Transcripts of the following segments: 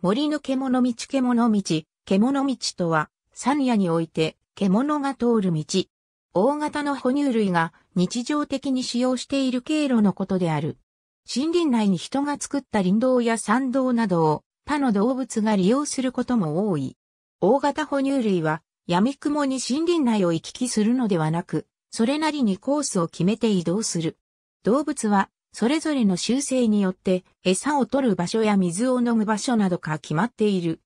森の獣道獣道、獣道とは、山野において、獣が通る道。大型の哺乳類が日常的に使用している経路のことである。森林内に人が作った林道や山道などを他の動物が利用することも多い。大型哺乳類は闇雲に森林内を行き来するのではなく、それなりにコースを決めて移動する。動物はそれぞれの習性によって餌を取る場所や水を飲む場所などが決まっている。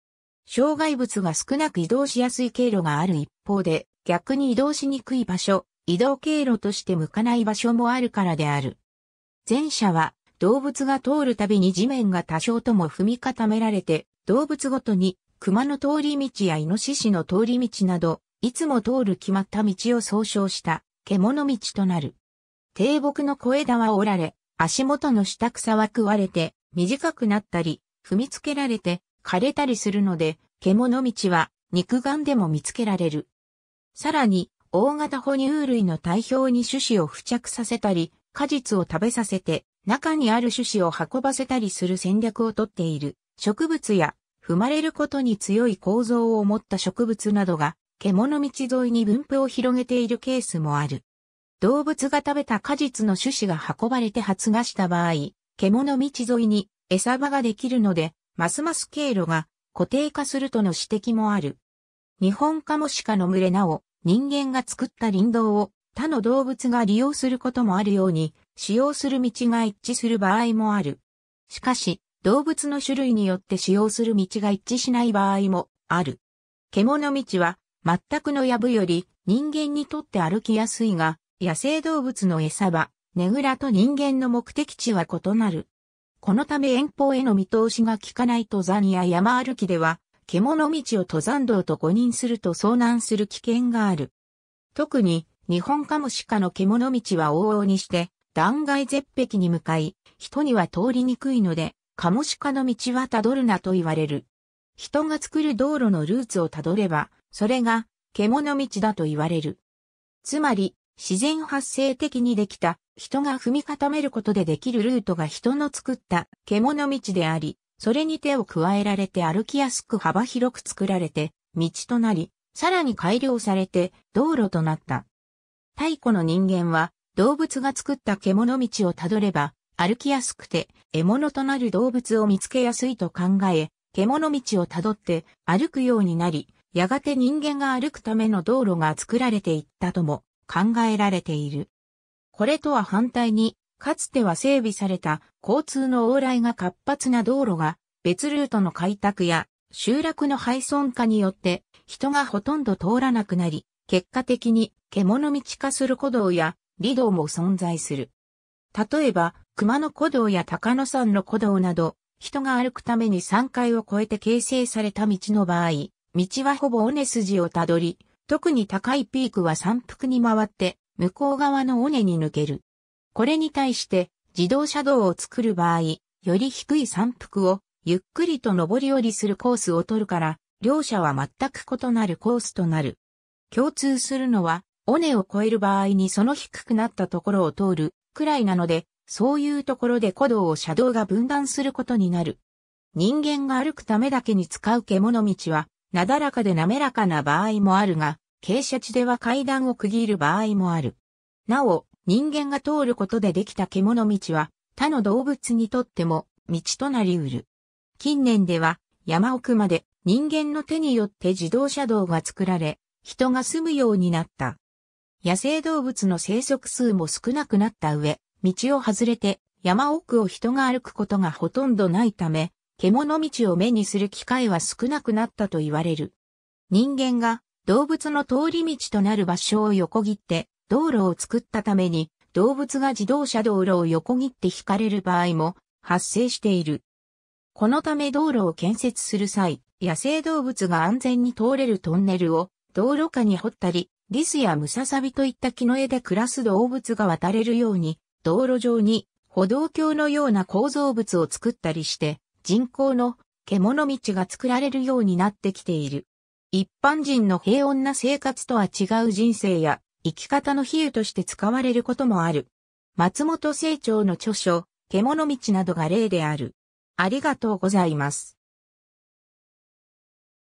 障害物が少なく移動しやすい経路がある一方で、逆に移動しにくい場所、移動経路として向かない場所もあるからである。前者は動物が通るたびに地面が多少とも踏み固められて、動物ごとに熊の通り道やイノシシの通り道など、いつも通る決まった道を総称した獣道となる。低木の小枝は折られ、足元の下草は食われて短くなったり、踏みつけられて枯れたりするので、獣道は肉眼でも見つけられる。さらに、大型哺乳類の体表に種子を付着させたり、果実を食べさせて、中にある種子を運ばせたりする戦略をとっている植物や、踏まれることに強い構造を持った植物などが、獣道沿いに分布を広げているケースもある。動物が食べた果実の種子が運ばれて発芽した場合、獣道沿いに餌場ができるので、ますます経路が固定化するとの指摘もある。日本カモシカの群れなお、人間が作った林道を他の動物が利用することもあるように、使用する道が一致する場合もある。しかし、動物の種類によって使用する道が一致しない場合もある。獣道は全くの藪より人間にとって歩きやすいが、野生動物の餌場、ねぐらと人間の目的地は異なる。このため遠方への見通しが効かない登山や山歩きでは、獣道を登山道と誤認すると遭難する危険がある。特に、日本カモシカの獣道は往々にして、断崖絶壁に向かい、人には通りにくいので、カモシカの道はたどるなと言われる。人が作る道路のルーツをたどれば、それが獣道だと言われる。つまり、自然発生的にできた、人が踏み固めることでできるルートが人の作った獣道であり、それに手を加えられて歩きやすく幅広く作られて、道となり、さらに改良されて道路となった。太古の人間は動物が作った獣道をたどれば歩きやすくて獲物となる動物を見つけやすいと考え、獣道をたどって歩くようになり、やがて人間が歩くための道路が作られていったとも考えられている。これとは反対に、かつては整備された交通の往来が活発な道路が別ルートの開拓や集落の廃村化によって人がほとんど通らなくなり、結果的に獣道化する古道や離道も存在する。例えば、熊野古道や高野山の古道など、人が歩くために3階を越えて形成された道の場合、道はほぼ尾根筋をたどり、特に高いピークは山腹に回って、向こう側の尾根に抜ける。これに対して、自動車道を作る場合、より低い山腹を、ゆっくりと上り下りするコースを取るから、両者は全く異なるコースとなる。共通するのは、尾根を越える場合にその低くなったところを通るくらいなので、そういうところで古道を車道が分断することになる。人間が歩くためだけに使う獣道は、なだらかで滑らかな場合もあるが、傾斜地では階段を区切る場合もある。なお、人間が通ることでできた獣道は、他の動物にとっても道となりうる。近年では、山奥まで人間の手によって自動車道が作られ、人が住むようになった。野生動物の生息数も少なくなった上、道を外れて山奥を人が歩くことがほとんどないため、獣道を目にする機会は少なくなったと言われる。人間が動物の通り道となる場所を横切って道路を作ったために動物が自動車道路を横切って引かれる場合も発生している。このため道路を建設する際、野生動物が安全に通れるトンネルを道路下に掘ったり、リスやムササビといった木の枝で暮らす動物が渡れるように、道路上に歩道橋のような構造物を作ったりして、人工の獣道が作られるようになってきている。一般人の平穏な生活とは違う人生や生き方の比喩として使われることもある。松本清張の著書、獣道などが例である。ありがとうございます。